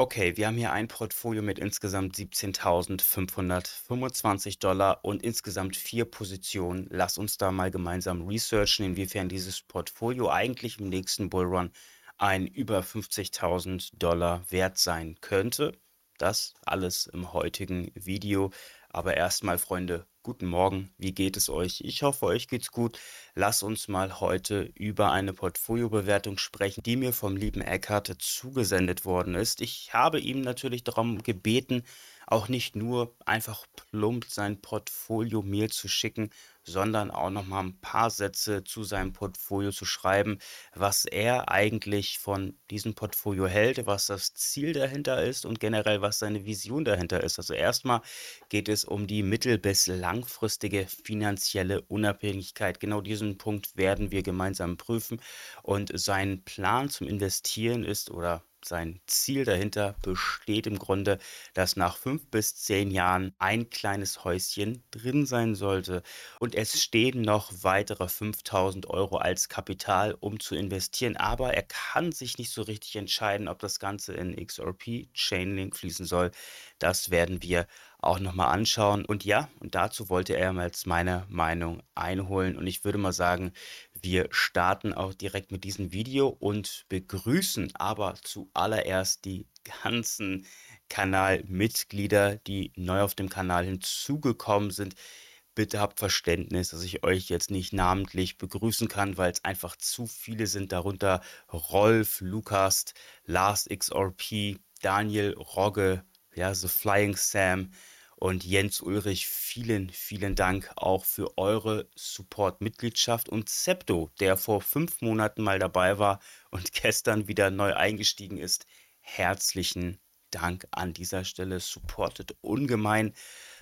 Okay, wir haben hier ein Portfolio mit insgesamt 17.525 Dollar und insgesamt vier Positionen. Lass uns da mal gemeinsam researchen, inwiefern dieses Portfolio eigentlich im nächsten Bullrun ein über 50.000 Dollar wert sein könnte. Das alles im heutigen Video. Aber erstmal, Freunde, Guten Morgen, wie geht es euch? Ich hoffe, euch geht's gut. Lass uns mal heute über eine Portfoliobewertung sprechen, die mir vom lieben Eckhart zugesendet worden ist. Ich habe ihm natürlich darum gebeten, auch nicht nur einfach plump sein Portfolio mir zu schicken, sondern auch noch mal ein paar Sätze zu seinem Portfolio zu schreiben, was er eigentlich von diesem Portfolio hält, was das Ziel dahinter ist und generell was seine Vision dahinter ist. Also erstmal geht es um die mittel- bis langfristige finanzielle Unabhängigkeit. Genau diesen Punkt werden wir gemeinsam prüfen und sein Plan zum Investieren ist oder sein Ziel dahinter besteht im Grunde, dass nach fünf bis zehn Jahren ein kleines Häuschen drin sein sollte und es stehen noch weitere 5000 Euro als Kapital, um zu investieren. Aber er kann sich nicht so richtig entscheiden, ob das Ganze in XRP, Chainlink fließen soll. Das werden wir auch nochmal anschauen. Und ja, und dazu wollte er mal meine Meinung einholen. Und ich würde mal sagen, wir starten auch direkt mit diesem Video und begrüßen aber zuallererst die ganzen Kanalmitglieder, die neu auf dem Kanal hinzugekommen sind. Bitte habt Verständnis, dass ich euch jetzt nicht namentlich begrüßen kann, weil es einfach zu viele sind. Darunter Rolf, Lukas, Lars XRP, Daniel Rogge, ja, The Flying Sam, und Jens Ulrich, vielen, vielen Dank auch für eure Support-Mitgliedschaft und Septo, der vor fünf Monaten mal dabei war und gestern wieder neu eingestiegen ist. Herzlichen Dank an dieser Stelle. Supportet ungemein.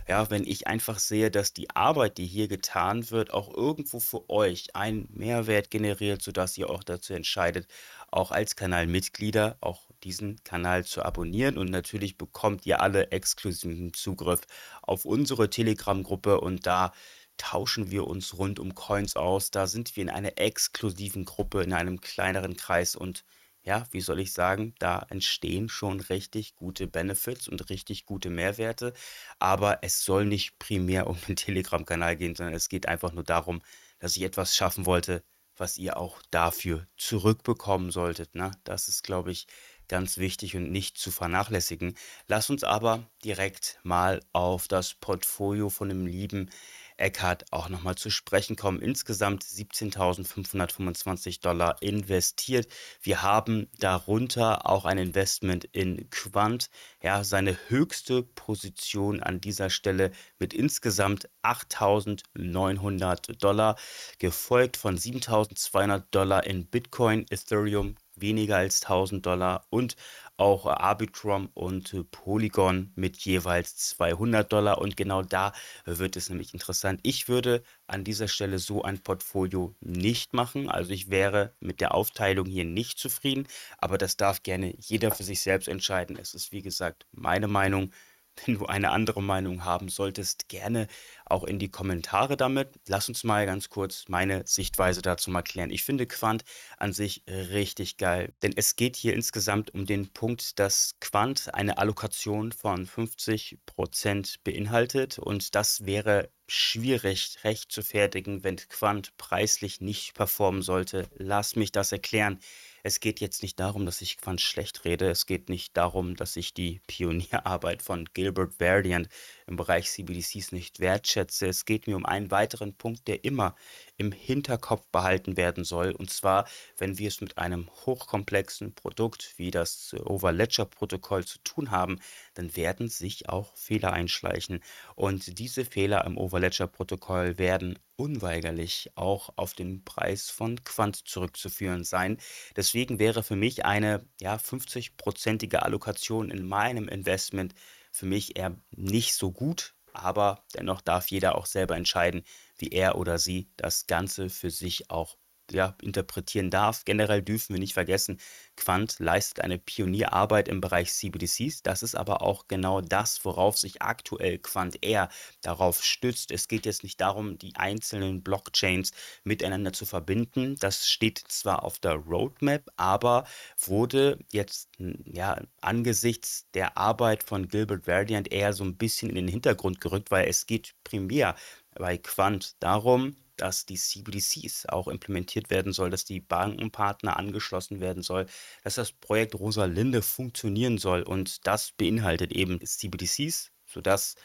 Ja, wenn ich einfach sehe, dass die Arbeit, die hier getan wird, auch irgendwo für euch einen Mehrwert generiert, sodass ihr auch dazu entscheidet, auch als Kanalmitglieder, auch diesen Kanal zu abonnieren. Und natürlich bekommt ihr alle exklusiven Zugriff auf unsere Telegram-Gruppe und da tauschen wir uns rund um Coins aus. Da sind wir in einer exklusiven Gruppe, in einem kleineren Kreis und ja, wie soll ich sagen, da entstehen schon richtig gute Benefits und richtig gute Mehrwerte. Aber es soll nicht primär um den Telegram-Kanal gehen, sondern es geht einfach nur darum, dass ich etwas schaffen wollte, was ihr auch dafür zurückbekommen solltet. Ne? Das ist, glaube ich, ganz wichtig und nicht zu vernachlässigen. Lass uns aber direkt mal auf das Portfolio von dem lieben Eckhart auch nochmal zu sprechen kommen. Insgesamt 17.525 Dollar investiert. Wir haben darunter auch ein Investment in Quant. Ja, seine höchste Position an dieser Stelle mit insgesamt 8.900 Dollar, gefolgt von 7.200 Dollar in Bitcoin, Ethereum, weniger als 1000 Dollar und auch äh, Arbitrum und äh, Polygon mit jeweils 200 Dollar. Und genau da wird es nämlich interessant. Ich würde an dieser Stelle so ein Portfolio nicht machen. Also ich wäre mit der Aufteilung hier nicht zufrieden, aber das darf gerne jeder für sich selbst entscheiden. Es ist wie gesagt meine Meinung. Wenn du eine andere Meinung haben solltest, gerne auch in die Kommentare damit. Lass uns mal ganz kurz meine Sichtweise dazu mal klären. Ich finde Quant an sich richtig geil, denn es geht hier insgesamt um den Punkt, dass Quant eine Allokation von 50% beinhaltet und das wäre schwierig recht zu fertigen, wenn Quant preislich nicht performen sollte. Lass mich das erklären es geht jetzt nicht darum, dass ich Quant schlecht rede. Es geht nicht darum, dass ich die Pionierarbeit von Gilbert Variant im Bereich CBDCs nicht wertschätze. Es geht mir um einen weiteren Punkt, der immer im Hinterkopf behalten werden soll. Und zwar, wenn wir es mit einem hochkomplexen Produkt wie das Overledger-Protokoll zu tun haben, dann werden sich auch Fehler einschleichen. Und diese Fehler im Overledger-Protokoll werden unweigerlich auch auf den Preis von Quant zurückzuführen sein. Deswegen wäre für mich eine ja, 50-prozentige Allokation in meinem Investment für mich eher nicht so gut, aber dennoch darf jeder auch selber entscheiden, wie er oder sie das Ganze für sich auch ja, interpretieren darf. Generell dürfen wir nicht vergessen, Quant leistet eine Pionierarbeit im Bereich CBDCs. Das ist aber auch genau das, worauf sich aktuell Quant eher darauf stützt. Es geht jetzt nicht darum, die einzelnen Blockchains miteinander zu verbinden. Das steht zwar auf der Roadmap, aber wurde jetzt hm, ja, angesichts der Arbeit von Gilbert Verdiant eher so ein bisschen in den Hintergrund gerückt, weil es geht primär bei Quant darum, dass die CBDCs auch implementiert werden soll, dass die Bankenpartner angeschlossen werden soll, dass das Projekt Rosalinde funktionieren soll und das beinhaltet eben CBDCs, sodass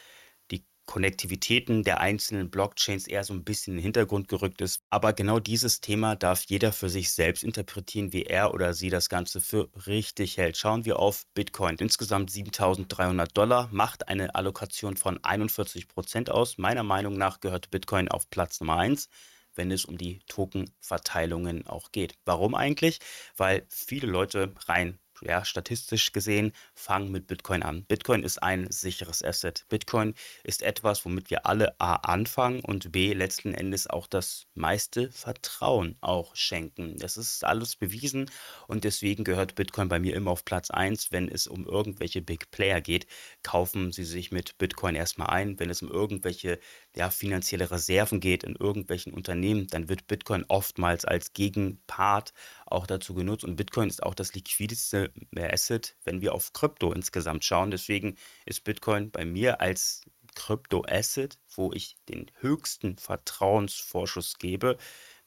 Konnektivitäten der einzelnen Blockchains eher so ein bisschen in den Hintergrund gerückt ist. Aber genau dieses Thema darf jeder für sich selbst interpretieren, wie er oder sie das Ganze für richtig hält. Schauen wir auf Bitcoin. Insgesamt 7300 Dollar macht eine Allokation von 41 Prozent aus. Meiner Meinung nach gehört Bitcoin auf Platz Nummer 1 wenn es um die Tokenverteilungen auch geht. Warum eigentlich? Weil viele Leute rein ja, statistisch gesehen, fangen mit Bitcoin an. Bitcoin ist ein sicheres Asset. Bitcoin ist etwas, womit wir alle A anfangen und B letzten Endes auch das meiste Vertrauen auch schenken. Das ist alles bewiesen und deswegen gehört Bitcoin bei mir immer auf Platz 1, wenn es um irgendwelche Big Player geht. Kaufen Sie sich mit Bitcoin erstmal ein. Wenn es um irgendwelche ja, finanzielle Reserven geht in irgendwelchen Unternehmen, dann wird Bitcoin oftmals als Gegenpart auch dazu genutzt. Und Bitcoin ist auch das liquideste äh, Asset, wenn wir auf Krypto insgesamt schauen. Deswegen ist Bitcoin bei mir als Krypto-Asset, wo ich den höchsten Vertrauensvorschuss gebe,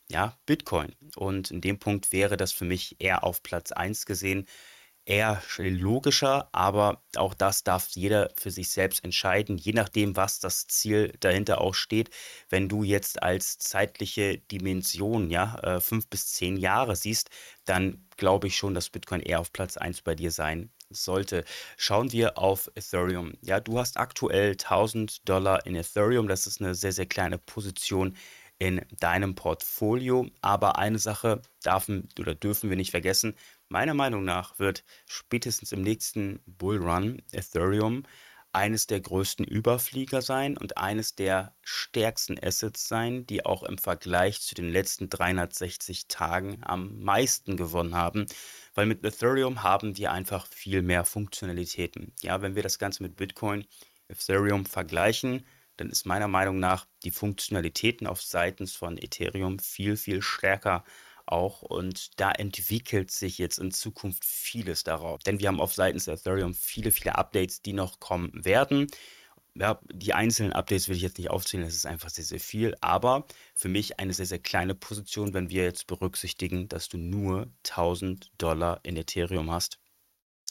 ja, Bitcoin. Und in dem Punkt wäre das für mich eher auf Platz 1 gesehen eher logischer, aber auch das darf jeder für sich selbst entscheiden, je nachdem, was das Ziel dahinter auch steht. Wenn du jetzt als zeitliche Dimension, ja, äh, fünf bis zehn Jahre siehst, dann glaube ich schon, dass Bitcoin eher auf Platz 1 bei dir sein sollte. Schauen wir auf Ethereum. Ja, du hast aktuell 1000 Dollar in Ethereum. Das ist eine sehr, sehr kleine Position in deinem Portfolio. Aber eine Sache darf, oder dürfen wir nicht vergessen, Meiner Meinung nach wird spätestens im nächsten Bullrun Ethereum eines der größten Überflieger sein und eines der stärksten Assets sein, die auch im Vergleich zu den letzten 360 Tagen am meisten gewonnen haben, weil mit Ethereum haben wir einfach viel mehr Funktionalitäten. Ja, wenn wir das Ganze mit Bitcoin, Ethereum vergleichen, dann ist meiner Meinung nach die Funktionalitäten auf Seiten von Ethereum viel, viel stärker auch. Und da entwickelt sich jetzt in Zukunft vieles darauf. Denn wir haben auf Seiten der Ethereum viele, viele Updates, die noch kommen werden. Ja, die einzelnen Updates will ich jetzt nicht aufzählen, das ist einfach sehr, sehr viel. Aber für mich eine sehr, sehr kleine Position, wenn wir jetzt berücksichtigen, dass du nur 1000 Dollar in Ethereum hast.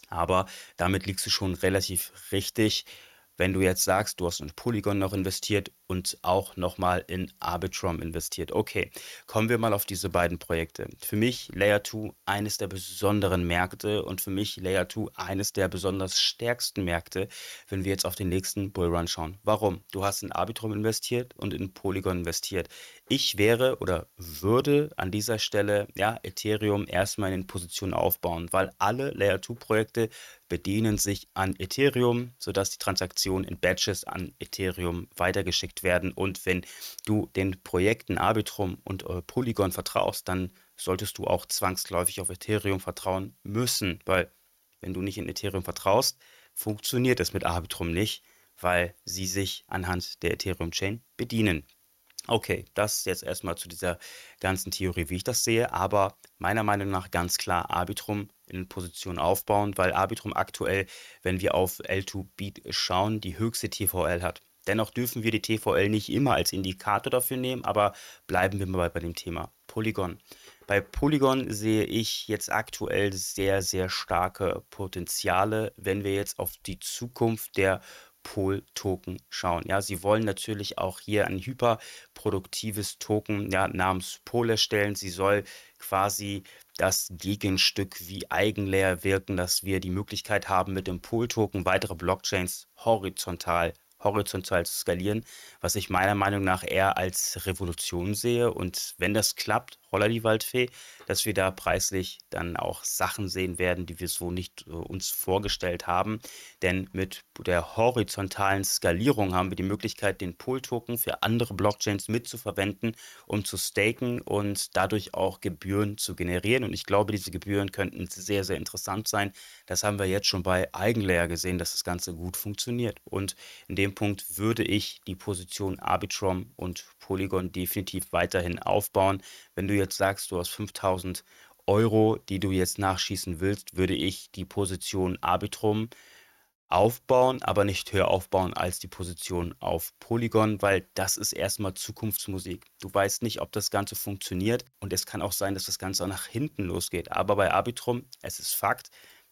Aber damit liegst du schon relativ richtig. Wenn du jetzt sagst, du hast in Polygon noch investiert und auch nochmal in Arbitrum investiert. Okay, kommen wir mal auf diese beiden Projekte. Für mich Layer 2 eines der besonderen Märkte und für mich Layer 2 eines der besonders stärksten Märkte, wenn wir jetzt auf den nächsten Bullrun schauen. Warum? Du hast in Arbitrum investiert und in Polygon investiert. Ich wäre oder würde an dieser Stelle ja Ethereum erstmal in den Positionen aufbauen, weil alle Layer 2 Projekte bedienen sich an Ethereum, sodass die Transaktionen in Batches an Ethereum weitergeschickt werden. Und wenn du den Projekten Arbitrum und äh, Polygon vertraust, dann solltest du auch zwangsläufig auf Ethereum vertrauen müssen, weil wenn du nicht in Ethereum vertraust, funktioniert es mit Arbitrum nicht, weil sie sich anhand der Ethereum-Chain bedienen. Okay, das jetzt erstmal zu dieser ganzen Theorie, wie ich das sehe, aber meiner Meinung nach ganz klar, Arbitrum in Position aufbauen, weil Arbitrum aktuell, wenn wir auf L2Beat schauen, die höchste TVL hat. Dennoch dürfen wir die TVL nicht immer als Indikator dafür nehmen, aber bleiben wir mal bei dem Thema Polygon. Bei Polygon sehe ich jetzt aktuell sehr, sehr starke Potenziale, wenn wir jetzt auf die Zukunft der Mempool-Token schauen. Ja, sie wollen natürlich auch hier ein hyperproduktives Token ja, namens Pol erstellen. Sie soll quasi das Gegenstück wie Eigenlayer wirken, dass wir die Möglichkeit haben, mit dem Pool-Token weitere Blockchains horizontal horizontal zu skalieren, was ich meiner Meinung nach eher als Revolution sehe. Und wenn das klappt, holla die Waldfee, dass wir da preislich dann auch Sachen sehen werden, die wir so nicht äh, uns vorgestellt haben. Denn mit der horizontalen Skalierung haben wir die Möglichkeit, den Pool-Token für andere Blockchains mitzuverwenden, um zu staken und dadurch auch Gebühren zu generieren. Und ich glaube, diese Gebühren könnten sehr, sehr interessant sein. Das haben wir jetzt schon bei Eigenlayer gesehen, dass das Ganze gut funktioniert. Und in dem Punkt würde ich die Position Arbitrum und Polygon definitiv weiterhin aufbauen. Wenn du jetzt sagst, du hast 5000 Euro, die du jetzt nachschießen willst, würde ich die Position Arbitrum aufbauen, aber nicht höher aufbauen als die Position auf Polygon, weil das ist erstmal Zukunftsmusik. Du weißt nicht, ob das Ganze funktioniert und es kann auch sein, dass das Ganze auch nach hinten losgeht. Aber bei Arbitrum, es ist Fakt,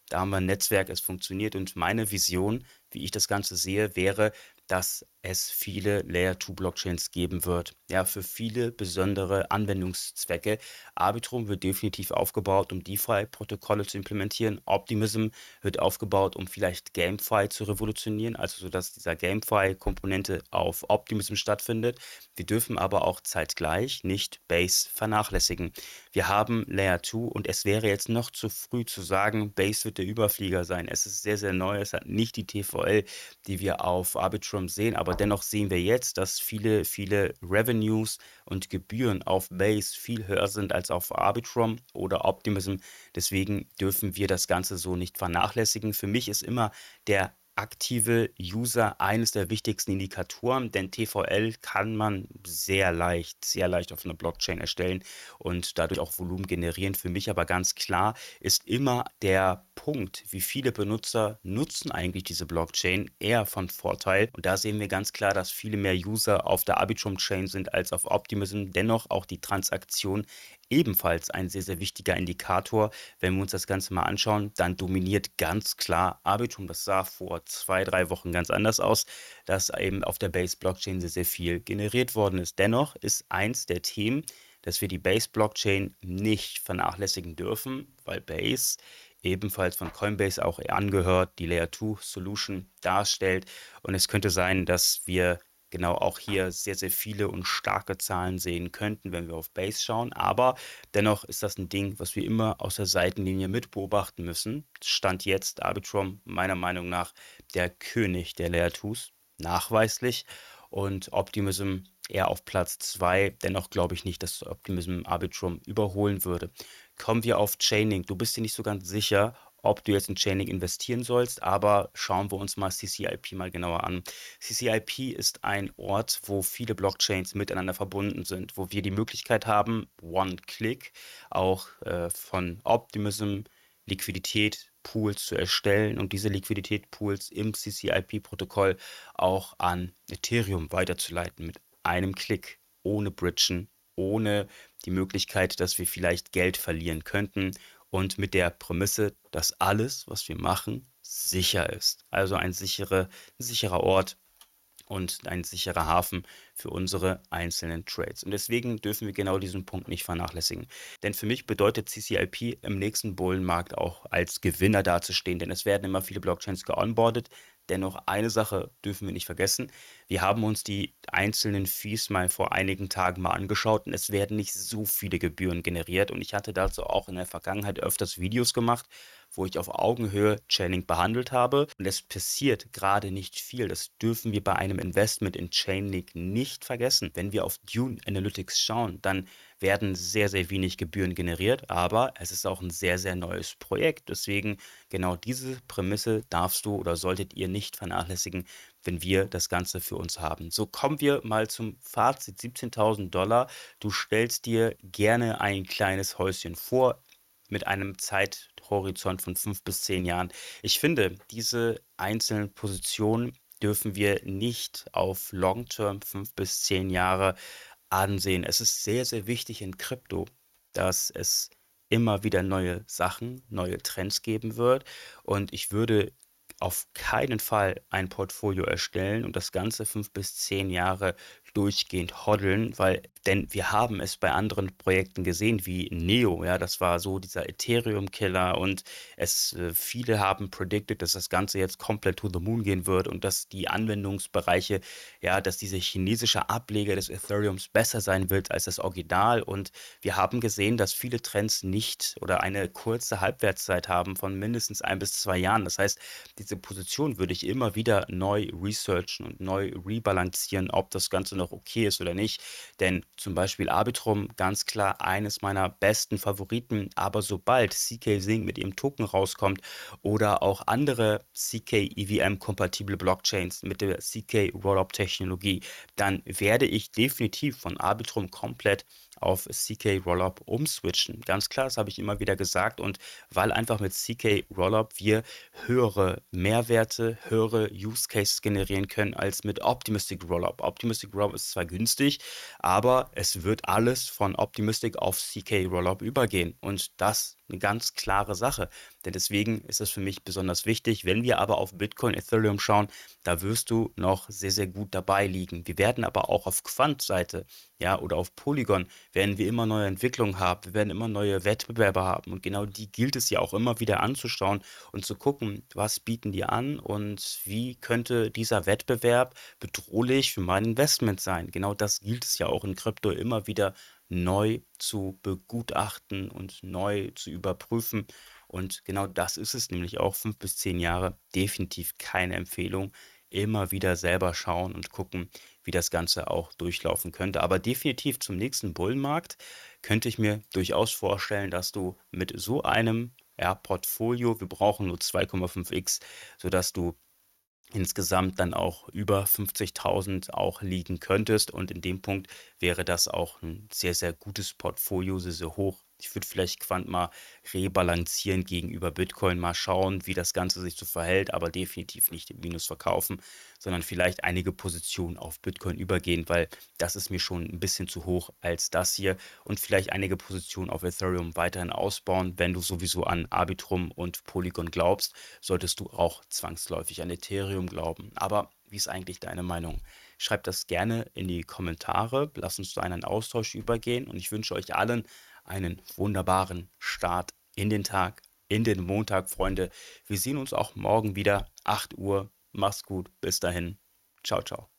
da haben wir ein Netzwerk, es funktioniert und meine Vision, wie ich das Ganze sehe, wäre, dass es viele Layer-2-Blockchains geben wird. Ja, für viele besondere Anwendungszwecke. Arbitrum wird definitiv aufgebaut, um DeFi-Protokolle zu implementieren. Optimism wird aufgebaut, um vielleicht GameFi zu revolutionieren, also sodass dieser GameFi-Komponente auf Optimism stattfindet. Wir dürfen aber auch zeitgleich nicht Base vernachlässigen. Wir haben Layer 2 und es wäre jetzt noch zu früh zu sagen, Base wird der Überflieger sein. Es ist sehr, sehr neu. Es hat nicht die TVL, die wir auf Arbitrum sehen, aber aber dennoch sehen wir jetzt, dass viele, viele Revenues und Gebühren auf Base viel höher sind als auf Arbitrum oder Optimism. Deswegen dürfen wir das Ganze so nicht vernachlässigen. Für mich ist immer der aktive User eines der wichtigsten Indikatoren, denn TVL kann man sehr leicht, sehr leicht auf einer Blockchain erstellen und dadurch auch Volumen generieren. Für mich aber ganz klar ist immer der Punkt, wie viele Benutzer nutzen eigentlich diese Blockchain, eher von Vorteil. Und da sehen wir ganz klar, dass viele mehr User auf der Arbitrum Chain sind als auf Optimism. Dennoch auch die Transaktionen ebenfalls ein sehr, sehr wichtiger Indikator. Wenn wir uns das Ganze mal anschauen, dann dominiert ganz klar Arbitrum. Das sah vor zwei, drei Wochen ganz anders aus, dass eben auf der Base-Blockchain sehr, sehr viel generiert worden ist. Dennoch ist eins der Themen, dass wir die Base-Blockchain nicht vernachlässigen dürfen, weil Base ebenfalls von Coinbase auch angehört, die Layer 2 Solution darstellt. Und es könnte sein, dass wir genau auch hier sehr, sehr viele und starke Zahlen sehen könnten, wenn wir auf Base schauen. Aber dennoch ist das ein Ding, was wir immer aus der Seitenlinie mit beobachten müssen. Stand jetzt Arbitrum meiner Meinung nach der König der Leertus, nachweislich. Und Optimism eher auf Platz 2. Dennoch glaube ich nicht, dass Optimism Arbitrum überholen würde. Kommen wir auf Chaining. Du bist dir nicht so ganz sicher, ob du jetzt in Chaining investieren sollst, aber schauen wir uns mal CCIP mal genauer an. CCIP ist ein Ort, wo viele Blockchains miteinander verbunden sind, wo wir die Möglichkeit haben, One-Click auch äh, von Optimism, Liquidität, Pools zu erstellen und diese Liquidität-Pools im CCIP-Protokoll auch an Ethereum weiterzuleiten mit einem Klick, ohne Bridgen, ohne die Möglichkeit, dass wir vielleicht Geld verlieren könnten und mit der Prämisse, dass alles, was wir machen, sicher ist. Also ein, sichere, ein sicherer Ort und ein sicherer Hafen für unsere einzelnen Trades. Und deswegen dürfen wir genau diesen Punkt nicht vernachlässigen. Denn für mich bedeutet CCIP im nächsten Bullenmarkt auch als Gewinner dazustehen, denn es werden immer viele Blockchains geonboardet, Dennoch eine Sache dürfen wir nicht vergessen. Wir haben uns die einzelnen Fees mal vor einigen Tagen mal angeschaut und es werden nicht so viele Gebühren generiert. Und ich hatte dazu auch in der Vergangenheit öfters Videos gemacht, wo ich auf Augenhöhe Chainlink behandelt habe. Und es passiert gerade nicht viel. Das dürfen wir bei einem Investment in Chainlink nicht vergessen. Wenn wir auf Dune Analytics schauen, dann werden sehr, sehr wenig Gebühren generiert, aber es ist auch ein sehr, sehr neues Projekt. Deswegen genau diese Prämisse darfst du oder solltet ihr nicht vernachlässigen, wenn wir das Ganze für uns haben. So kommen wir mal zum Fazit. 17.000 Dollar. Du stellst dir gerne ein kleines Häuschen vor mit einem Zeit Horizont von fünf bis zehn Jahren. Ich finde, diese einzelnen Positionen dürfen wir nicht auf Long-Term fünf bis zehn Jahre ansehen. Es ist sehr, sehr wichtig in Krypto, dass es immer wieder neue Sachen, neue Trends geben wird. Und ich würde auf keinen Fall ein Portfolio erstellen und das Ganze fünf bis zehn Jahre durchgehend hoddeln, weil, denn wir haben es bei anderen Projekten gesehen, wie Neo, ja, das war so dieser Ethereum-Killer und es, äh, viele haben predicted, dass das Ganze jetzt komplett to the moon gehen wird und dass die Anwendungsbereiche, ja, dass diese chinesische Ableger des Ethereums besser sein wird als das Original und wir haben gesehen, dass viele Trends nicht oder eine kurze Halbwertszeit haben von mindestens ein bis zwei Jahren. Das heißt, diese Position würde ich immer wieder neu researchen und neu rebalancieren, ob das Ganze noch noch okay ist oder nicht. Denn zum Beispiel Arbitrum, ganz klar eines meiner besten Favoriten. Aber sobald CK Sync mit ihrem Token rauskommt oder auch andere CK EVM-kompatible Blockchains mit der CK Rollup-Technologie, dann werde ich definitiv von Arbitrum komplett auf CK Rollup umswitchen. Ganz klar, das habe ich immer wieder gesagt. Und weil einfach mit CK Rollup wir höhere Mehrwerte, höhere Use Cases generieren können als mit Optimistic Rollup. Optimistic Rollup ist zwar günstig, aber es wird alles von Optimistic auf CK Rollup übergehen. Und das eine ganz klare Sache. Denn deswegen ist es für mich besonders wichtig. Wenn wir aber auf Bitcoin, Ethereum schauen, da wirst du noch sehr, sehr gut dabei liegen. Wir werden aber auch auf Quant-Seite, ja, oder auf Polygon werden wir immer neue Entwicklungen haben. Wir werden immer neue Wettbewerber haben. Und genau die gilt es ja auch immer wieder anzuschauen und zu gucken, was bieten die an und wie könnte dieser Wettbewerb bedrohlich für mein Investment sein. Genau das gilt es ja auch in Krypto immer wieder neu zu begutachten und neu zu überprüfen. Und genau das ist es nämlich auch. Fünf bis zehn Jahre, definitiv keine Empfehlung. Immer wieder selber schauen und gucken, wie das Ganze auch durchlaufen könnte. Aber definitiv zum nächsten Bullenmarkt könnte ich mir durchaus vorstellen, dass du mit so einem ja, Portfolio, wir brauchen nur 2,5x, sodass du insgesamt dann auch über 50.000 auch liegen könntest. Und in dem Punkt wäre das auch ein sehr, sehr gutes Portfolio, sehr, sehr hoch ich würde vielleicht Quant mal rebalancieren gegenüber Bitcoin, mal schauen, wie das Ganze sich so verhält, aber definitiv nicht im Minus verkaufen, sondern vielleicht einige Positionen auf Bitcoin übergehen, weil das ist mir schon ein bisschen zu hoch als das hier und vielleicht einige Positionen auf Ethereum weiterhin ausbauen. Wenn du sowieso an Arbitrum und Polygon glaubst, solltest du auch zwangsläufig an Ethereum glauben. Aber wie ist eigentlich deine Meinung? Schreib das gerne in die Kommentare. Lass uns zu einem Austausch übergehen und ich wünsche euch allen einen wunderbaren Start in den Tag, in den Montag, Freunde. Wir sehen uns auch morgen wieder, 8 Uhr. Mach's gut, bis dahin. Ciao, ciao.